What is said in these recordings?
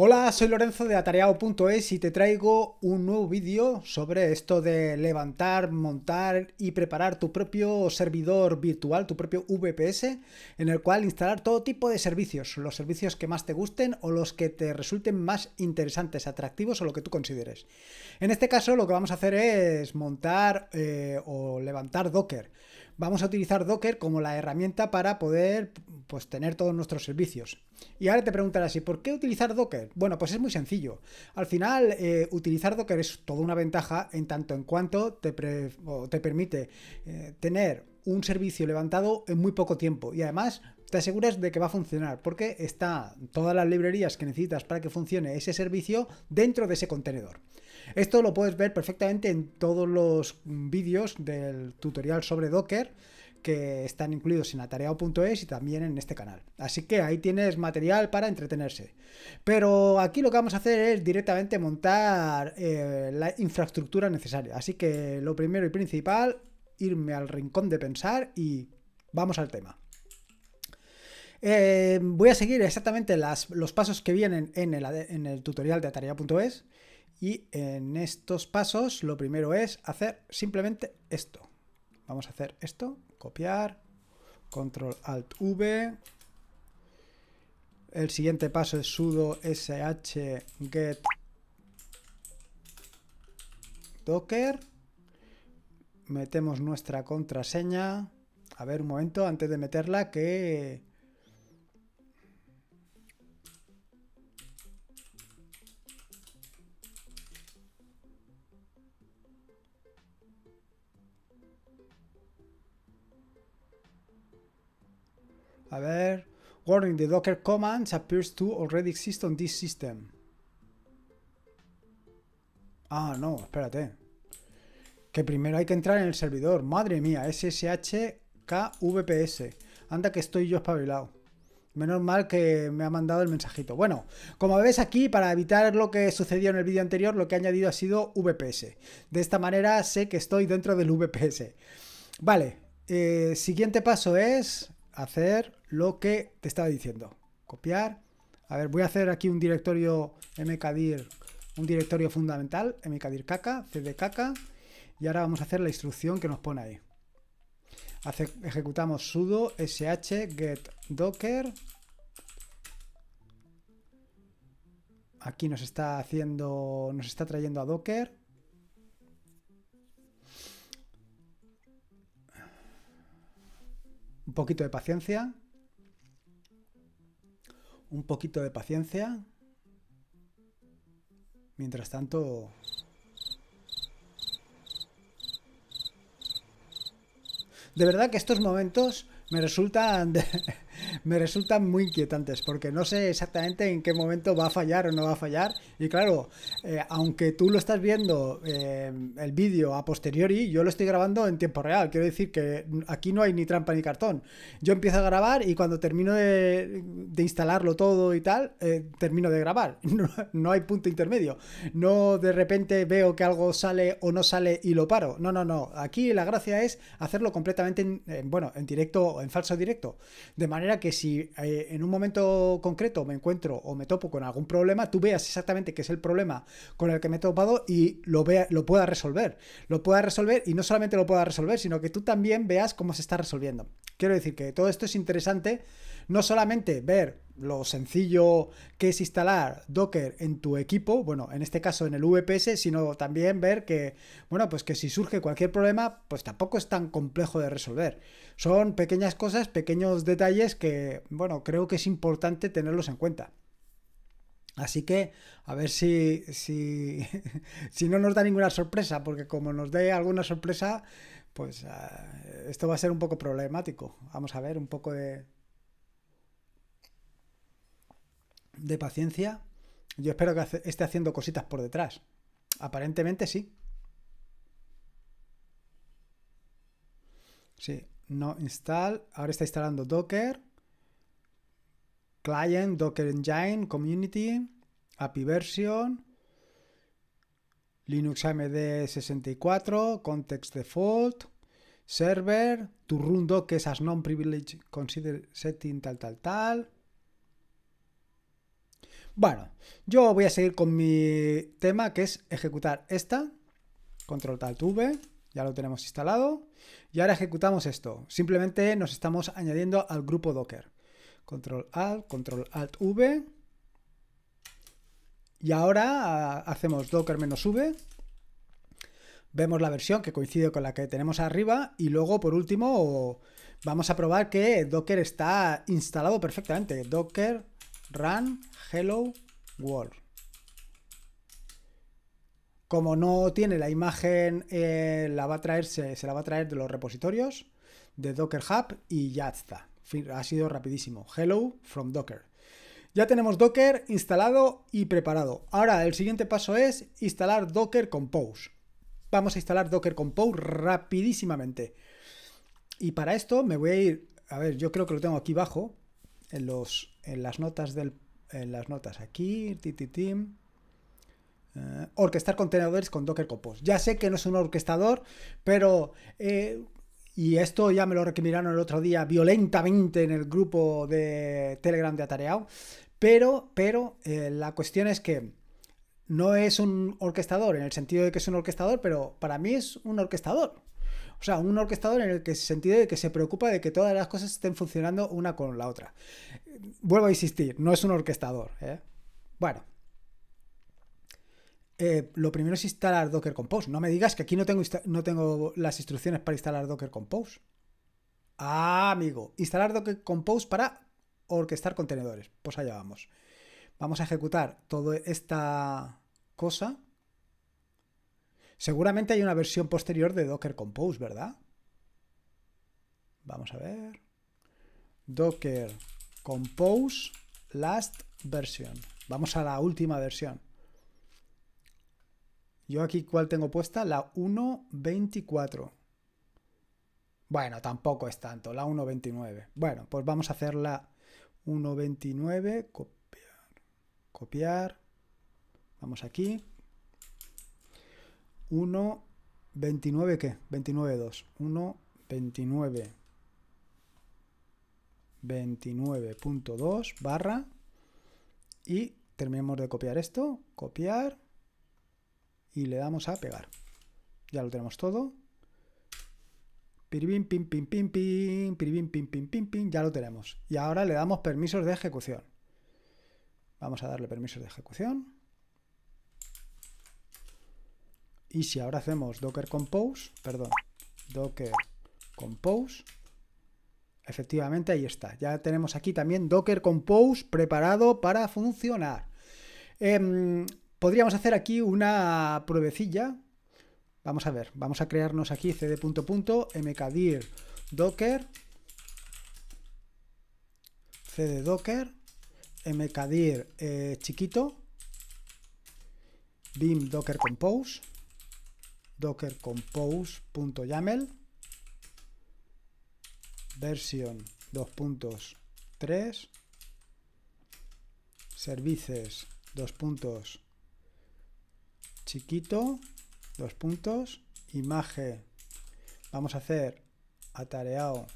Hola, soy Lorenzo de atareado.es y te traigo un nuevo vídeo sobre esto de levantar, montar y preparar tu propio servidor virtual, tu propio VPS, en el cual instalar todo tipo de servicios, los servicios que más te gusten o los que te resulten más interesantes, atractivos o lo que tú consideres. En este caso lo que vamos a hacer es montar eh, o levantar Docker vamos a utilizar Docker como la herramienta para poder pues, tener todos nuestros servicios. Y ahora te preguntarás, ¿y por qué utilizar Docker? Bueno, pues es muy sencillo. Al final, eh, utilizar Docker es toda una ventaja en tanto en cuanto te, permite eh, tener un servicio levantado en muy poco tiempo y además te aseguras de que va a funcionar porque está todas las librerías que necesitas para que funcione ese servicio dentro de ese contenedor. Esto lo puedes ver perfectamente en todos los vídeos del tutorial sobre Docker que están incluidos en atareado.es y también en este canal. Así que ahí tienes material para entretenerse. Pero aquí lo que vamos a hacer es directamente montar eh, la infraestructura necesaria. Así que lo primero y principal, irme al rincón de pensar y vamos al tema. Eh, voy a seguir exactamente los pasos que vienen en el, en el tutorial de atareado.es y en estos pasos lo primero es hacer simplemente esto. Vamos a hacer esto, copiar, control alt V. El siguiente paso es sudo sh get docker. Metemos nuestra contraseña. A ver un momento antes de meterla que A ver. Warning, the Docker commands appears to already exist on this system. Ah, no, espérate. Que primero hay que entrar en el servidor. Madre mía, SSHKVPS. Anda que estoy yo espabilado. Menos mal que me ha mandado el mensajito. Bueno, como ves aquí, para evitar lo que sucedió en el vídeo anterior, lo que he añadido ha sido VPS. De esta manera sé que estoy dentro del VPS. Vale, eh, siguiente paso es hacer lo que te estaba diciendo. Copiar. A ver, voy a hacer aquí un directorio mkdir, un directorio fundamental, mkdir caca, caca, y ahora vamos a hacer la instrucción que nos pone ahí. ejecutamos sudo sh get docker. Aquí nos está haciendo, nos está trayendo a docker Un poquito de paciencia. Un poquito de paciencia. Mientras tanto... De verdad que estos momentos me resultan, me resultan muy inquietantes porque no sé exactamente en qué momento va a fallar o no va a fallar. Y claro, eh, aunque tú lo estás viendo eh, el vídeo a posteriori, yo lo estoy grabando en tiempo real. Quiero decir que aquí no hay ni trampa ni cartón. Yo empiezo a grabar y cuando termino de, instalarlo todo y tal, eh, termino de grabar. No, hay punto intermedio. No de repente veo que algo sale o no sale y lo paro. No, no, no. Aquí la gracia es hacerlo completamente, bueno, en directo en falso directo. De manera que si eh, en un momento concreto me encuentro o me topo con algún problema, tú veas exactamente qué es el problema con el que me he topado y lo, vea, lo pueda resolver. Lo pueda resolver y no solamente lo pueda resolver, sino que tú también veas cómo se está resolviendo. Quiero decir que todo esto es interesante no solamente ver lo sencillo que es instalar Docker en tu equipo, bueno, en este caso en el VPS, sino también ver que, bueno, pues que si surge cualquier problema, pues tampoco es tan complejo de resolver. Son pequeñas cosas, pequeños detalles que, bueno, creo que es importante tenerlos en cuenta. Así que a ver si, si, si no nos da ninguna sorpresa, porque como nos dé alguna sorpresa, pues ah, esto va a ser un poco problemático. Vamos a ver un poco de, de paciencia, yo espero que esté haciendo cositas por detrás. Aparentemente sí. Sí, no install. Ahora está instalando Docker, Client, Docker Engine, Community, API Version, Linux AMD 64, Context Default, Server, to run Docker as non-privileged consider setting tal tal tal. Bueno, yo voy a seguir con mi tema que es ejecutar esta. Control Alt V. Ya lo tenemos instalado. Y ahora ejecutamos esto. Simplemente nos estamos añadiendo al grupo Docker. Control Alt, Control Alt V. Y ahora ah, hacemos docker-v, vemos la versión que coincide con la que tenemos arriba y luego por último vamos a probar que docker está instalado perfectamente. Docker run hello world. Como no tiene la imagen, eh, la va a se, la va a traer de los repositorios de Docker Hub y ya está. Ha sido rapidísimo. Hello from Docker. Ya tenemos Docker instalado y preparado. Ahora el siguiente paso es instalar Docker Compose. Vamos a instalar Docker Compose rapidísimamente. Y para esto me voy a ir, a ver, yo creo que lo tengo aquí abajo, en los en las notas del las notas aquí, tititim. Eh, orquestar contenedores con Docker Compose. Ya sé que no es un orquestador, pero eh, y esto ya me lo requirieron el otro día violentamente en el grupo de Telegram de Atareado. Pero, pero eh, la cuestión es que no es un orquestador, en el sentido de que es un orquestador, pero para mí es un orquestador. O sea, un orquestador en el que, sentido de que se preocupa de que todas las cosas estén funcionando una con la otra. Vuelvo a insistir, no es un orquestador. ¿eh? Bueno. Eh, lo primero es instalar Docker Compose. No me digas que aquí no tengo, no tengo las instrucciones para instalar Docker Compose. Ah, amigo. Instalar Docker Compose para orquestar contenedores. Pues allá vamos. Vamos a ejecutar toda esta cosa. Seguramente hay una versión posterior de Docker Compose, ¿verdad? Vamos a ver. Docker Compose Last Version. Vamos a la última versión. Yo aquí, ¿cuál tengo puesta? La 1.24. Bueno, tampoco es tanto, la 1.29. Bueno, pues vamos a hacer la 1.29, copiar, copiar. Vamos aquí. 1, 29, ¿qué? 29, 2. 1, 29.2 barra y terminemos de copiar esto, copiar y le damos a pegar. Ya lo tenemos todo. Piribim, pim, pim, pim, pim, piribim, pim, pim, pim, pim, ya lo tenemos. Y ahora le damos permisos de ejecución. Vamos a darle permisos de ejecución. Y si ahora hacemos docker compose, perdón, docker compose, efectivamente ahí está. Ya tenemos aquí también docker compose preparado para funcionar. Em, podríamos hacer aquí una pruebecilla. Vamos a ver, vamos a crearnos aquí cd punto punto, mkdir docker cd docker mkdir eh, chiquito bim docker compose docker compose.yaml versión 2.3 services 2 puntos chiquito 2 puntos imagen vamos a hacer atareado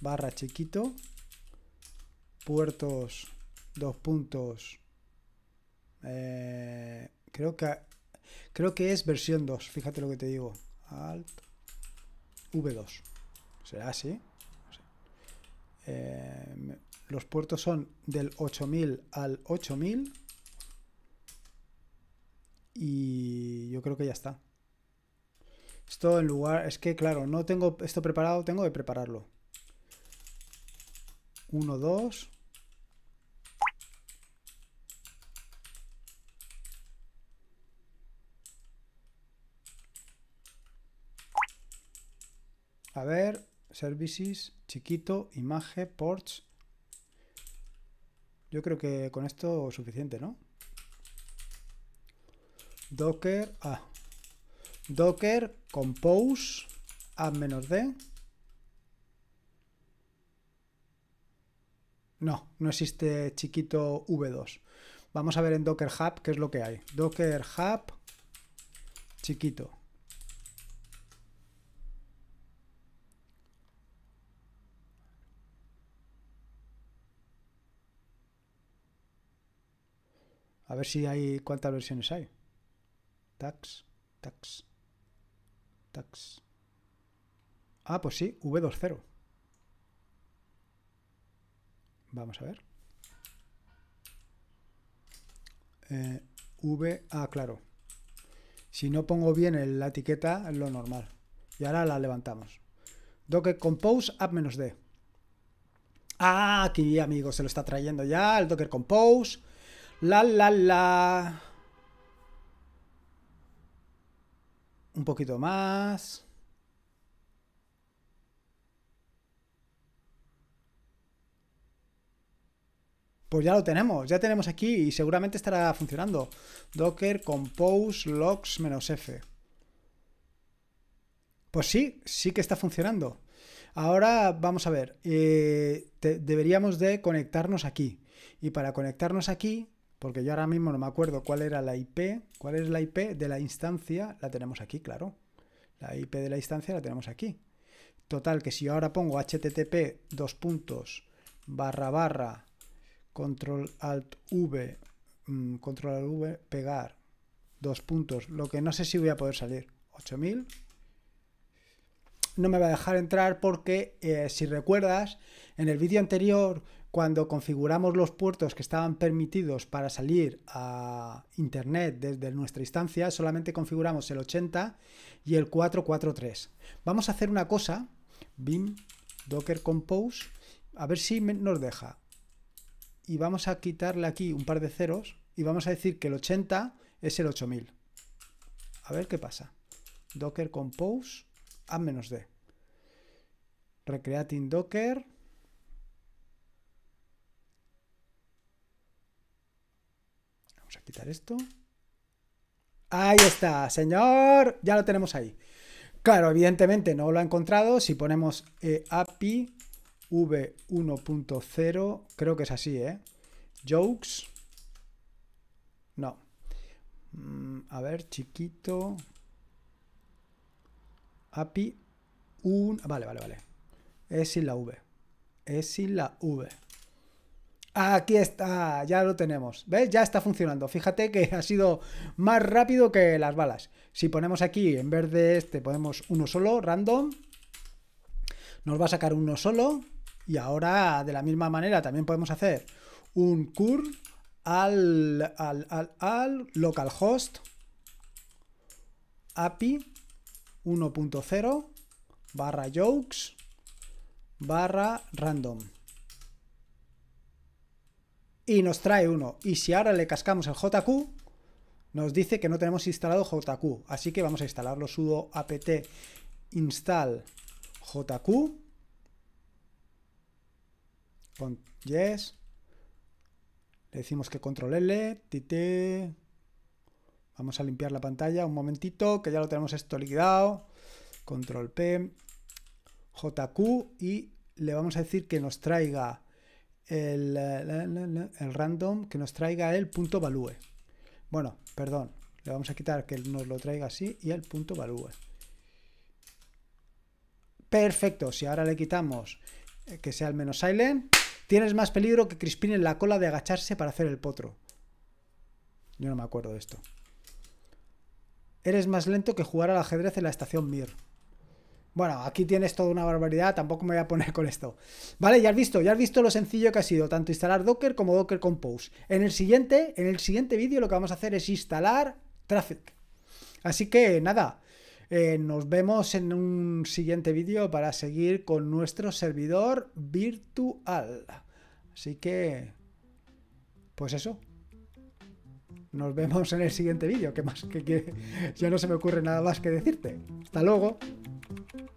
barra chiquito puertos 2 puntos eh, creo que Creo que es versión 2, fíjate lo que te digo. Alt V2. ¿Será así? Eh, los puertos son del 8000 al 8000. Y yo creo que ya está. Esto en lugar... Es que, claro, no tengo esto preparado, tengo que prepararlo. 1, 2, A ver, services, chiquito, imagen, ports. Yo creo que con esto es suficiente, ¿no? Docker, ah, Docker, compose, add d No, no existe chiquito v2. Vamos a ver en Docker Hub qué es lo que hay. Docker Hub, chiquito. A ver si hay cuántas versiones hay. Tax, tax, tax. Ah, pues sí, V20. Vamos a ver. Eh, v, ah, claro. Si no pongo bien la etiqueta, es lo normal. Y ahora la levantamos. Docker Compose app D. Ah, aquí, amigos, se lo está trayendo ya el Docker Compose. La, la, la. Un poquito más. Pues ya lo tenemos, ya tenemos aquí y seguramente estará funcionando. Docker compose logs -f. Pues sí, sí que está funcionando. Ahora vamos a ver, eh, deberíamos de conectarnos aquí. Y para conectarnos aquí porque yo ahora mismo no me acuerdo cuál era la IP. ¿Cuál es la IP de la instancia? La tenemos aquí, claro. La IP de la instancia la tenemos aquí. Total, que si yo ahora pongo http dos puntos barra barra control alt v mm, control al v pegar dos puntos, lo que no sé si voy a poder salir, 8000 no me va a dejar entrar porque eh, si recuerdas en el vídeo anterior cuando configuramos los puertos que estaban permitidos para salir a Internet desde nuestra instancia, solamente configuramos el 80 y el 443. Vamos a hacer una cosa, BIM, docker compose, a ver si nos deja. Y vamos a quitarle aquí un par de ceros y vamos a decir que el 80 es el 8000. A ver qué pasa. Docker compose a menos d. Recreating docker Quitar esto. Ahí está, señor. Ya lo tenemos ahí. Claro, evidentemente no lo ha encontrado. Si ponemos eh, API v1.0, creo que es así, ¿eh? Jokes. No. Mm, a ver, chiquito. API 1, Vale, vale, vale. Es sin la V. Es sin la V. Aquí está, ya lo tenemos. ¿Ves? Ya está funcionando. Fíjate que ha sido más rápido que las balas. Si ponemos aquí, en vez de este, ponemos uno solo, random. Nos va a sacar uno solo. Y ahora, de la misma manera, también podemos hacer un curl al, al, al, al localhost API 1.0 barra jokes barra random y nos trae uno. Y si ahora le cascamos el JQ, nos dice que no tenemos instalado JQ. Así que vamos a instalarlo sudo apt install JQ. Con yes. Le decimos que control L, t Vamos a limpiar la pantalla un momentito, que ya lo tenemos esto liquidado. Control P, JQ y le vamos a decir que nos traiga el, random que nos traiga el punto value. Bueno, perdón, le vamos a quitar que nos lo traiga así y el punto value. Perfecto, si ahora le quitamos eh, que sea el menos silent, tienes más peligro que crispine en la cola de agacharse para hacer el potro. Yo no me acuerdo de esto. Eres más lento que jugar al ajedrez en la estación Mir. Bueno, aquí tienes toda una barbaridad, tampoco me voy a poner con esto. Vale, ya has visto, ya has visto lo sencillo que ha sido, tanto instalar Docker como Docker Compose. En el siguiente, en el siguiente vídeo lo que vamos a hacer es instalar Traffic. Así que nada, eh, nos vemos en un siguiente vídeo para seguir con nuestro servidor virtual. Así que, pues eso. Nos vemos en el siguiente vídeo, que más que, que ya no se me ocurre nada más que decirte. Hasta luego. Thank you.